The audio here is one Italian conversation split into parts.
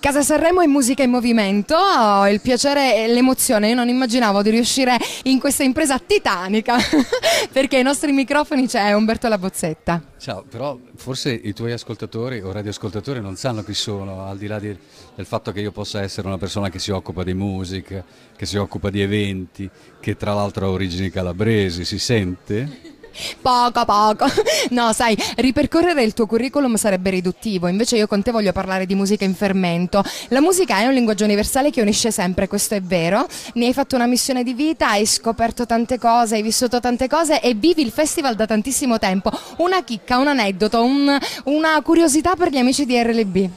Casa Sanremo e musica in movimento, oh, il piacere e l'emozione, io non immaginavo di riuscire in questa impresa titanica, perché ai nostri microfoni c'è Umberto Labozzetta. Ciao, però forse i tuoi ascoltatori o radioascoltatori non sanno chi sono, al di là di, del fatto che io possa essere una persona che si occupa di musica, che si occupa di eventi, che tra l'altro ha origini calabresi, si sente? Poco, poco. No, sai, ripercorrere il tuo curriculum sarebbe riduttivo, invece io con te voglio parlare di musica in fermento. La musica è un linguaggio universale che unisce sempre, questo è vero. Ne hai fatto una missione di vita, hai scoperto tante cose, hai vissuto tante cose e vivi il festival da tantissimo tempo. Una chicca, un aneddoto, un, una curiosità per gli amici di RLB.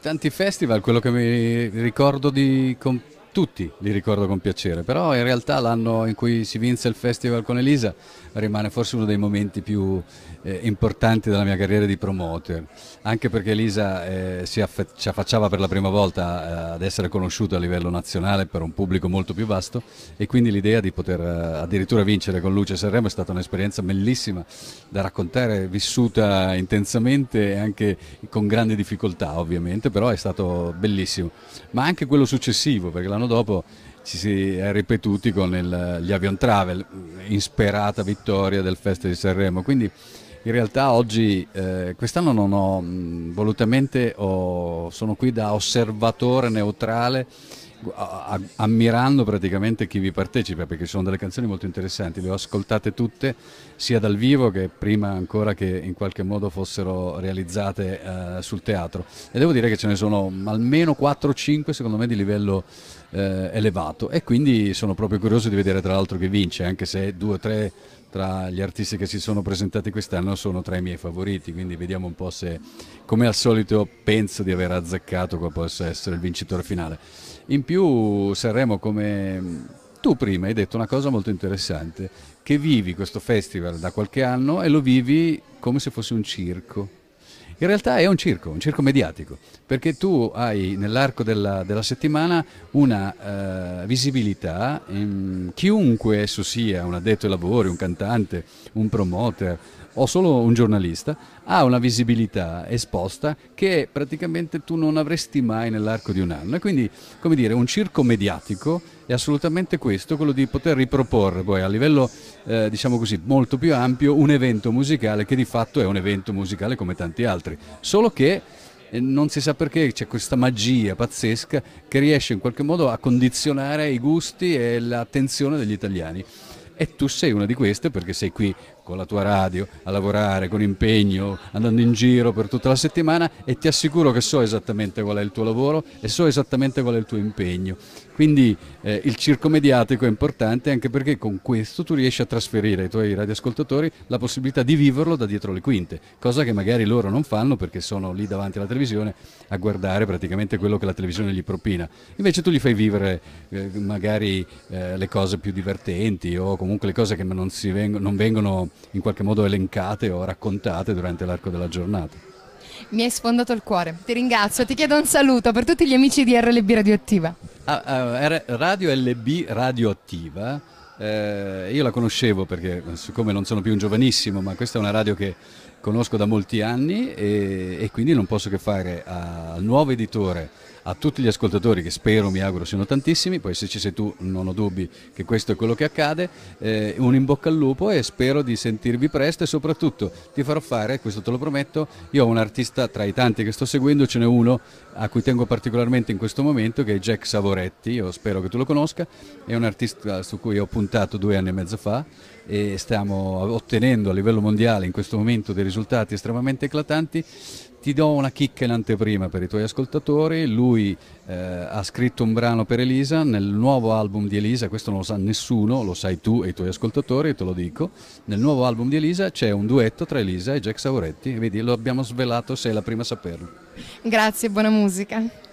Tanti festival, quello che mi ricordo di... Comp- tutti li ricordo con piacere, però in realtà l'anno in cui si vinse il festival con Elisa rimane forse uno dei momenti più eh, importanti della mia carriera di promoter, anche perché Elisa eh, aff- ci affacciava per la prima volta eh, ad essere conosciuta a livello nazionale per un pubblico molto più vasto e quindi l'idea di poter eh, addirittura vincere con Luce Sanremo è stata un'esperienza bellissima da raccontare, vissuta intensamente e anche con grandi difficoltà ovviamente, però è stato bellissimo, ma anche quello successivo perché l'anno l'anno dopo ci si è ripetuti con il, gli Avion Travel, insperata vittoria del Festa di Sanremo. Quindi in realtà oggi, eh, quest'anno non ho mh, volutamente, ho, sono qui da osservatore neutrale a, ammirando praticamente chi vi partecipa perché ci sono delle canzoni molto interessanti, le ho ascoltate tutte sia dal vivo che prima ancora che in qualche modo fossero realizzate eh, sul teatro e devo dire che ce ne sono almeno 4-5 secondo me di livello eh, elevato e quindi sono proprio curioso di vedere tra l'altro chi vince anche se due o tre tra gli artisti che si sono presentati quest'anno sono tra i miei favoriti, quindi vediamo un po' se, come al solito, penso di aver azzeccato qual possa essere il vincitore finale. In più Sanremo, come tu prima hai detto una cosa molto interessante, che vivi questo festival da qualche anno e lo vivi come se fosse un circo. In realtà è un circo, un circo mediatico, perché tu hai nell'arco della, della settimana una eh, visibilità, in, chiunque esso sia, un addetto ai lavori, un cantante, un promoter, o solo un giornalista, ha una visibilità esposta che praticamente tu non avresti mai nell'arco di un anno. E quindi, come dire, un circo mediatico è assolutamente questo, quello di poter riproporre poi a livello, eh, diciamo così, molto più ampio un evento musicale che di fatto è un evento musicale come tanti altri, solo che eh, non si sa perché c'è questa magia pazzesca che riesce in qualche modo a condizionare i gusti e l'attenzione degli italiani. E tu sei una di queste perché sei qui con la tua radio a lavorare con impegno, andando in giro per tutta la settimana e ti assicuro che so esattamente qual è il tuo lavoro e so esattamente qual è il tuo impegno. Quindi eh, il circo mediatico è importante anche perché con questo tu riesci a trasferire ai tuoi radioascoltatori la possibilità di viverlo da dietro le quinte, cosa che magari loro non fanno perché sono lì davanti alla televisione a guardare praticamente quello che la televisione gli propina. Invece tu gli fai vivere eh, magari eh, le cose più divertenti o comunque le cose che non, vengono, non vengono in qualche modo elencate o raccontate durante l'arco della giornata. Mi hai sfondato il cuore, ti ringrazio, ti chiedo un saluto per tutti gli amici di RLB Radioattiva. Ah, ah, Radio LB Radioattiva, eh, io la conoscevo perché siccome non sono più un giovanissimo, ma questa è una radio che conosco da molti anni e, e quindi non posso che fare al nuovo editore a tutti gli ascoltatori che spero, mi auguro siano tantissimi, poi se ci sei tu non ho dubbi che questo è quello che accade, eh, un in bocca al lupo e spero di sentirvi presto e soprattutto ti farò fare, questo te lo prometto, io ho un artista tra i tanti che sto seguendo, ce n'è uno a cui tengo particolarmente in questo momento che è Jack Savoretti, io spero che tu lo conosca, è un artista su cui ho puntato due anni e mezzo fa e stiamo ottenendo a livello mondiale in questo momento dei risultati estremamente eclatanti ti do una chicca in anteprima per i tuoi ascoltatori, lui eh, ha scritto un brano per Elisa, nel nuovo album di Elisa, questo non lo sa nessuno, lo sai tu e i tuoi ascoltatori, te lo dico, nel nuovo album di Elisa c'è un duetto tra Elisa e Jack Sauretti, vedi lo abbiamo svelato, sei la prima a saperlo. Grazie, buona musica.